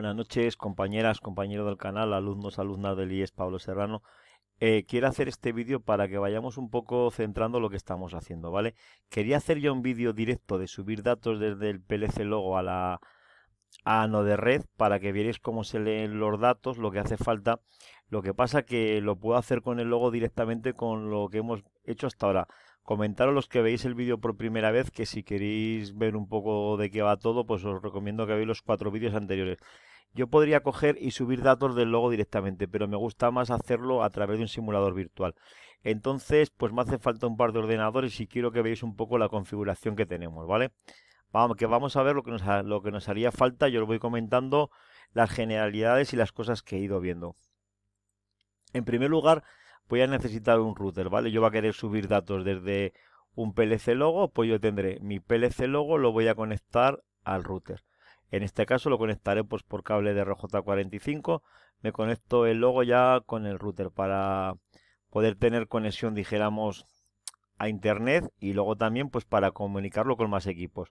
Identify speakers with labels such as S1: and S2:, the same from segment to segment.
S1: buenas noches, compañeras, compañeros del canal, alumnos, alumnas del IES Pablo Serrano. Eh, quiero hacer este vídeo para que vayamos un poco centrando lo que estamos haciendo, ¿vale? Quería hacer yo un vídeo directo de subir datos desde el PLC Logo a la ANO de red para que vierais cómo se leen los datos, lo que hace falta. Lo que pasa que lo puedo hacer con el logo directamente con lo que hemos hecho hasta ahora. Comentaros los que veis el vídeo por primera vez que si queréis ver un poco de qué va todo, pues os recomiendo que veáis los cuatro vídeos anteriores. Yo podría coger y subir datos del logo directamente, pero me gusta más hacerlo a través de un simulador virtual. Entonces, pues me hace falta un par de ordenadores y quiero que veáis un poco la configuración que tenemos, ¿vale? Vamos, que vamos a ver lo que nos, lo que nos haría falta. Yo os voy comentando las generalidades y las cosas que he ido viendo. En primer lugar, voy pues a necesitar un router, ¿vale? Yo va a querer subir datos desde un PLC logo, pues yo tendré mi PLC logo, lo voy a conectar al router. En este caso lo conectaré pues por cable de RJ45, me conecto el logo ya con el router para poder tener conexión, dijéramos, a internet y luego también pues para comunicarlo con más equipos.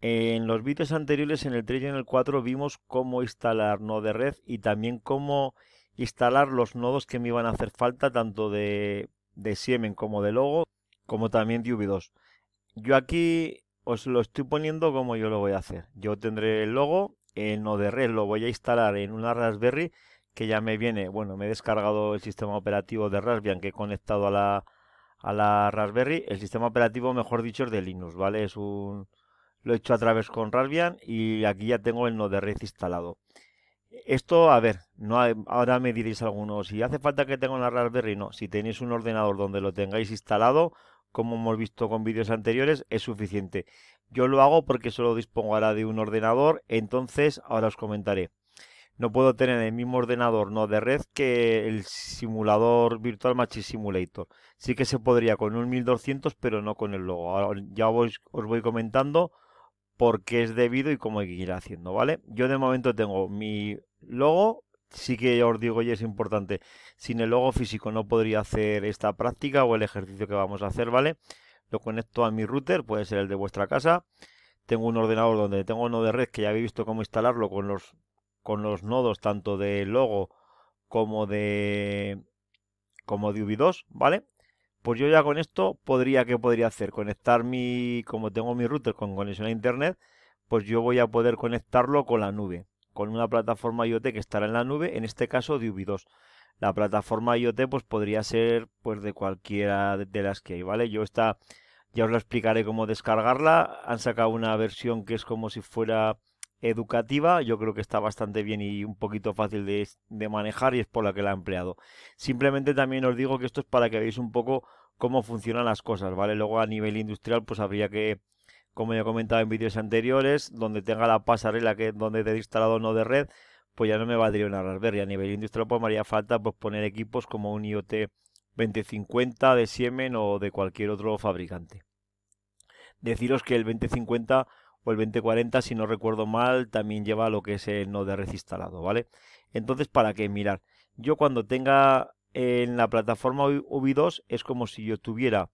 S1: En los vídeos anteriores en el 3 y en el 4 vimos cómo instalar nodo de red y también cómo instalar los nodos que me iban a hacer falta tanto de, de Siemen como de Logo, como también de UV2. Yo aquí os lo estoy poniendo como yo lo voy a hacer. Yo tendré el logo, el nodo de red lo voy a instalar en una Raspberry que ya me viene, bueno, me he descargado el sistema operativo de Raspbian que he conectado a la, a la Raspberry. El sistema operativo, mejor dicho, es de Linux, ¿vale? Es un... Lo he hecho a través con Raspbian y aquí ya tengo el nodo de red instalado. Esto, a ver, no ahora me diréis algunos, si hace falta que tenga una Raspberry, no. Si tenéis un ordenador donde lo tengáis instalado, como hemos visto con vídeos anteriores, es suficiente. Yo lo hago porque solo dispongo ahora de un ordenador, entonces ahora os comentaré. No puedo tener el mismo ordenador no de red que el simulador Virtual Machine Simulator. Sí que se podría con un 1200, pero no con el logo. Ahora ya os voy comentando por qué es debido y cómo hay que ir haciendo, ¿vale? Yo de momento tengo mi logo, sí que os digo y es importante, sin el logo físico no podría hacer esta práctica o el ejercicio que vamos a hacer, ¿vale? Lo conecto a mi router, puede ser el de vuestra casa. Tengo un ordenador donde tengo uno de red que ya habéis visto cómo instalarlo con los, con los nodos tanto de logo como de como de UV2, ¿vale? Pues yo ya con esto podría, ¿qué podría hacer? Conectar mi, como tengo mi router con conexión a internet, pues yo voy a poder conectarlo con la nube, con una plataforma IoT que estará en la nube, en este caso de ubi La plataforma IoT pues podría ser pues de cualquiera de las que hay, ¿vale? Yo esta, ya os la explicaré cómo descargarla. Han sacado una versión que es como si fuera educativa, yo creo que está bastante bien y un poquito fácil de, manejar y es por la que la he empleado. Simplemente también os digo que esto es para que veáis un poco cómo funcionan las cosas, ¿vale? Luego a nivel industrial pues habría que, como ya he comentado en vídeos anteriores, donde tenga la pasarela que donde te he instalado no de red, pues ya no me valdría una Raspberry. A nivel industrial pues me haría falta pues poner equipos como un IoT 2050 de Siemens o de cualquier otro fabricante. Deciros que el 2050 o el 2040, si no recuerdo mal, también lleva lo que es el de instalado, ¿vale? Entonces, ¿para qué? Mirar, yo cuando tenga en la plataforma UV2 es como si yo tuviera,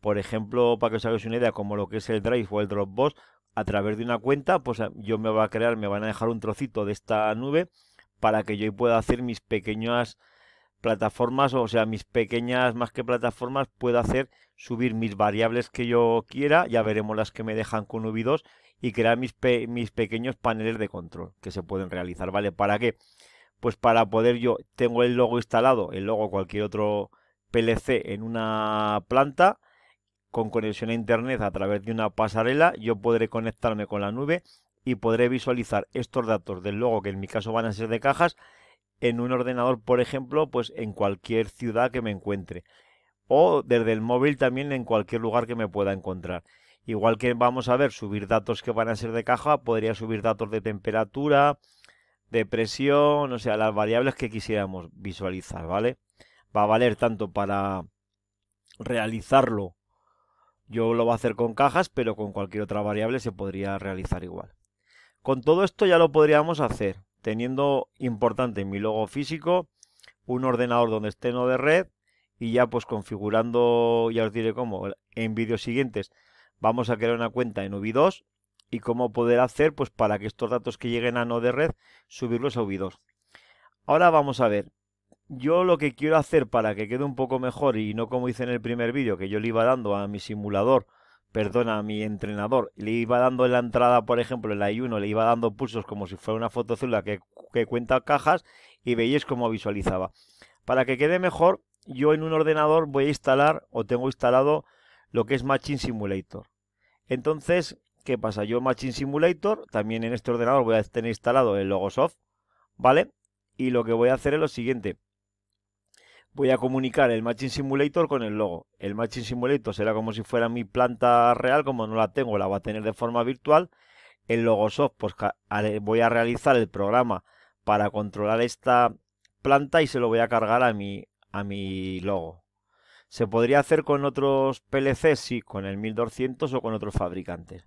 S1: por ejemplo, para que os hagáis una idea, como lo que es el Drive o el Dropbox, a través de una cuenta, pues yo me va a crear, me van a dejar un trocito de esta nube para que yo pueda hacer mis pequeñas plataformas, o sea, mis pequeñas más que plataformas, pueda hacer subir mis variables que yo quiera, ya veremos las que me dejan con UV2 y crear mis, mis pequeños paneles de control que se pueden realizar, ¿vale? ¿Para qué? Pues para poder yo, tengo el logo instalado, el logo cualquier otro PLC en una planta con conexión a internet a través de una pasarela, yo podré conectarme con la nube y podré visualizar estos datos del logo, que en mi caso van a ser de cajas, en un ordenador, por ejemplo, pues en cualquier ciudad que me encuentre. O desde el móvil también en cualquier lugar que me pueda encontrar. Igual que vamos a ver subir datos que van a ser de caja, podría subir datos de temperatura, de presión, o sea, las variables que quisiéramos visualizar, ¿vale? Va a valer tanto para realizarlo, yo lo voy a hacer con cajas, pero con cualquier otra variable se podría realizar igual. Con todo esto ya lo podríamos hacer, teniendo importante mi logo físico, un ordenador donde esté no de red, y ya pues configurando, ya os diré cómo, en vídeos siguientes, vamos a crear una cuenta en v 2 y cómo poder hacer pues para que estos datos que lleguen a no de red subirlos a v 2 Ahora vamos a ver. Yo lo que quiero hacer para que quede un poco mejor y no como hice en el primer vídeo que yo le iba dando a mi simulador, perdona, a mi entrenador, le iba dando en la entrada, por ejemplo, en la I1, le iba dando pulsos como si fuera una fotocélula que, cuenta cajas y veíais cómo visualizaba. Para que quede mejor, yo en un ordenador voy a instalar o tengo instalado lo que es Machine Simulator. Entonces, ¿qué pasa? Yo matching Simulator, también en este ordenador voy a tener instalado el Logosoft, ¿vale? Y lo que voy a hacer es lo siguiente. Voy a comunicar el Machine Simulator con el logo. El Machine Simulator será como si fuera mi planta real, como no la tengo, la va a tener de forma virtual. El Logosoft, pues voy a realizar el programa para controlar esta planta y se lo voy a cargar a mi, a mi logo, se podría hacer con otros PLC, sí, con el 1200 o con otros fabricantes.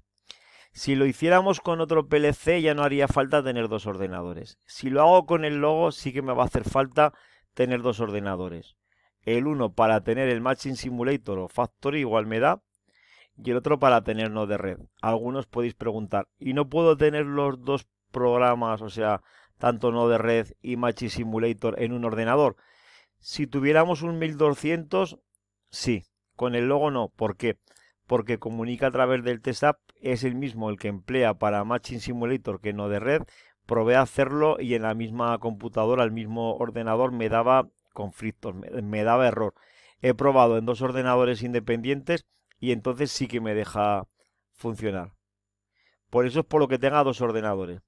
S1: Si lo hiciéramos con otro PLC ya no haría falta tener dos ordenadores. Si lo hago con el logo sí que me va a hacer falta tener dos ordenadores. El uno para tener el Matching Simulator o Factory igual me da. Y el otro para tener de red. Algunos podéis preguntar, ¿y no puedo tener los dos programas, o sea, tanto Node de red y Matching Simulator en un ordenador? Si tuviéramos un 1200 Sí, con el logo no. ¿Por qué? Porque comunica a través del app, es el mismo el que emplea para Matching Simulator que no de red, probé hacerlo y en la misma computadora, el mismo ordenador me daba conflictos, me, me daba error. He probado en dos ordenadores independientes y entonces sí que me deja funcionar. Por eso es por lo que tenga dos ordenadores.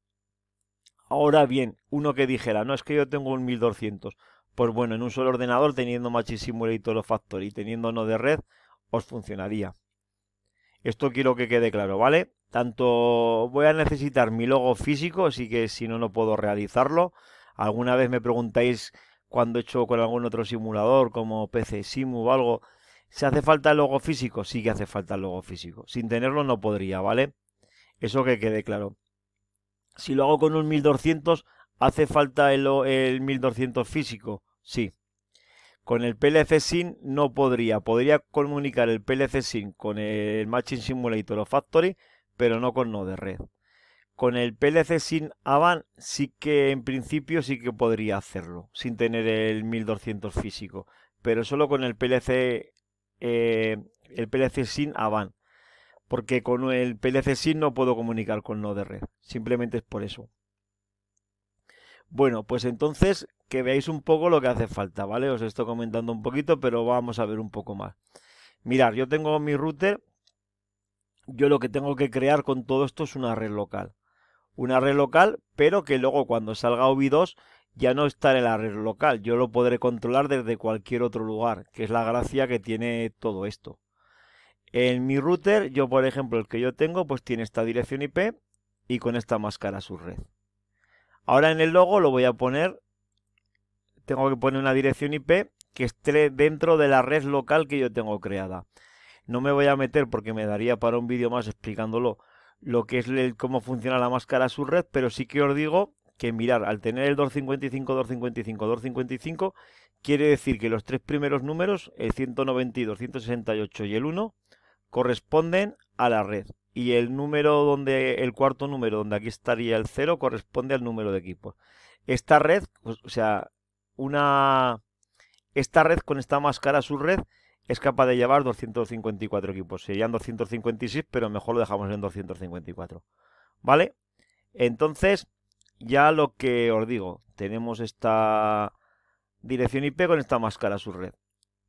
S1: Ahora bien, uno que dijera, no es que yo tengo un 1200 pues bueno, en un solo ordenador teniendo Machine Simulator los Factory, y teniéndonos de red, os funcionaría. Esto quiero que quede claro, ¿vale? Tanto voy a necesitar mi logo físico, así que si no, no puedo realizarlo. Alguna vez me preguntáis cuando he hecho con algún otro simulador, como PC Simu o algo, ¿se hace falta el logo físico? Sí que hace falta el logo físico. Sin tenerlo no podría, ¿vale? Eso que quede claro. Si lo hago con un 1200, hace falta el 1200 físico. Sí. Con el PLC sin no podría. Podría comunicar el PLC sin con el Matching Simulator o Factory, pero no con Node Red. Con el PLC sin Avan sí que en principio sí que podría hacerlo, sin tener el 1200 físico. Pero solo con el PLC, eh, el PLC sin Avan. Porque con el PLC sin no puedo comunicar con Node Red. Simplemente es por eso. Bueno, pues entonces que veáis un poco lo que hace falta, ¿vale? Os estoy comentando un poquito, pero vamos a ver un poco más. Mirad, yo tengo mi router. Yo lo que tengo que crear con todo esto es una red local. Una red local, pero que luego cuando salga OV2 ya no estará en la red local. Yo lo podré controlar desde cualquier otro lugar, que es la gracia que tiene todo esto. En mi router, yo por ejemplo, el que yo tengo, pues tiene esta dirección IP y con esta máscara su red. Ahora en el logo lo voy a poner tengo que poner una dirección IP que esté dentro de la red local que yo tengo creada. No me voy a meter porque me daría para un vídeo más explicándolo lo que es cómo funciona la máscara su red, pero sí que os digo que mirar, al tener el 255, 255, 255, quiere decir que los tres primeros números, el 192, 168 y el 1, corresponden a la red. Y el número donde, el cuarto número donde aquí estaría el 0, corresponde al número de equipo. Esta red, pues, o sea, una esta red con esta máscara subred es capaz de llevar 254 equipos. Serían 256, pero mejor lo dejamos en 254. ¿Vale? Entonces, ya lo que os digo, tenemos esta dirección IP con esta máscara subred.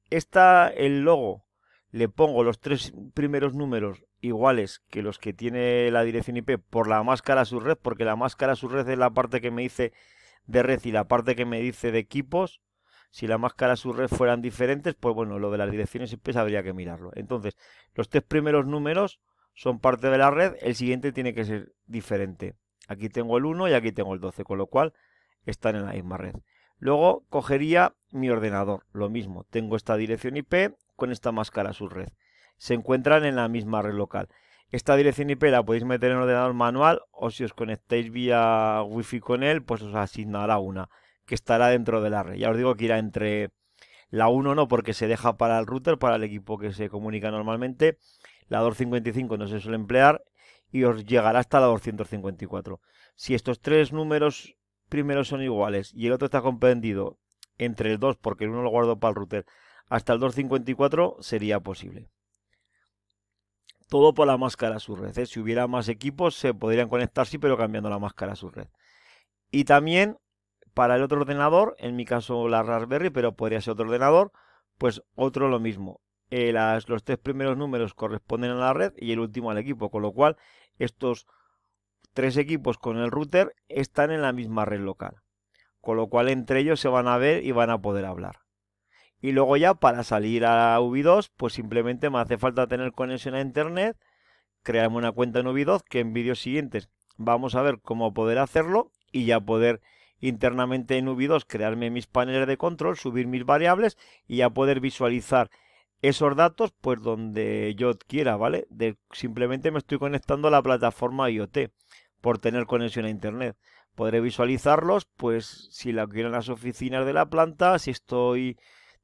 S1: Esta, el logo, le pongo los tres primeros números iguales que los que tiene la dirección IP por la máscara subred, porque la máscara subred es la parte que me dice de red y la parte que me dice de equipos, si la máscara su red fueran diferentes, pues bueno, lo de las direcciones IP habría que mirarlo. Entonces, los tres primeros números son parte de la red, el siguiente tiene que ser diferente. Aquí tengo el 1 y aquí tengo el 12, con lo cual están en la misma red. Luego cogería mi ordenador, lo mismo, tengo esta dirección IP con esta máscara subred. Se encuentran en la misma red local. Esta dirección IP la podéis meter en el ordenador manual o si os conectáis vía wifi con él, pues os asignará una que estará dentro de la red. Ya os digo que irá entre la 1 no porque se deja para el router, para el equipo que se comunica normalmente. La 255 no se suele emplear y os llegará hasta la 254. Si estos tres números primeros son iguales y el otro está comprendido entre el 2, porque el 1 lo guardo para el router, hasta el 254 sería posible todo por la máscara su red. ¿eh? Si hubiera más equipos, se podrían conectar, sí, pero cambiando la máscara su a red. Y también para el otro ordenador, en mi caso la Raspberry, pero podría ser otro ordenador, pues otro lo mismo. Eh, los tres primeros números corresponden a la red y el último al equipo, con lo cual estos tres equipos con el router están en la misma red local. Con lo cual entre ellos se van a ver y van a poder hablar. Y luego ya para salir a v 2 pues simplemente me hace falta tener conexión a internet, crearme una cuenta en v 2 que en vídeos siguientes vamos a ver cómo poder hacerlo y ya poder internamente en v 2 crearme mis paneles de control, subir mis variables y ya poder visualizar esos datos pues donde yo quiera, ¿vale? De, simplemente me estoy conectando a la plataforma IoT por tener conexión a internet. Podré visualizarlos pues si la quiero en las oficinas de la planta, si estoy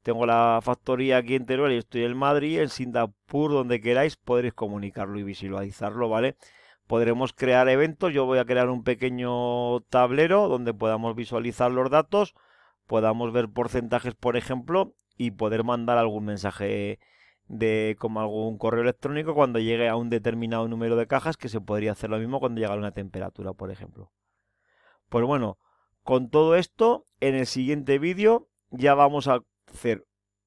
S1: tengo la factoría aquí en Teruel y estoy en Madrid, en Singapur, donde queráis, podréis comunicarlo y visualizarlo, ¿vale? Podremos crear eventos, yo voy a crear un pequeño tablero donde podamos visualizar los datos, podamos ver porcentajes, por ejemplo, y poder mandar algún mensaje de como algún correo electrónico cuando llegue a un determinado número de cajas que se podría hacer lo mismo cuando llega a una temperatura por ejemplo pues bueno con todo esto en el siguiente vídeo ya vamos a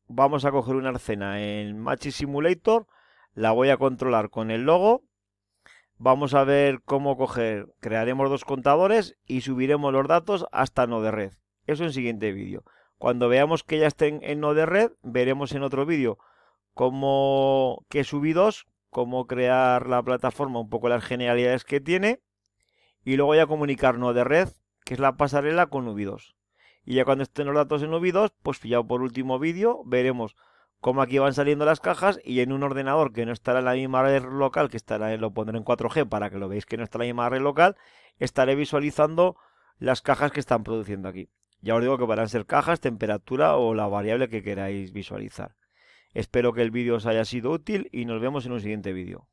S1: vamos a coger una escena en Machi Simulator, la voy a controlar con el logo, vamos a ver cómo coger, crearemos dos contadores y subiremos los datos hasta de Red. Eso en el siguiente vídeo. Cuando veamos que ya estén en de Red, veremos en otro vídeo cómo que subidos, cómo crear la plataforma, un poco las genialidades que tiene y luego voy a comunicar de Red, que es la pasarela con Ubidos. Y ya cuando estén los datos en pues ya por último vídeo veremos cómo aquí van saliendo las cajas y en un ordenador que no estará en la misma red local, que estará lo pondré en 4G para que lo veáis que no está en la misma red local, estaré visualizando las cajas que están produciendo aquí. Ya os digo que podrán ser cajas, temperatura o la variable que queráis visualizar. Espero que el vídeo os haya sido útil y nos vemos en un siguiente vídeo.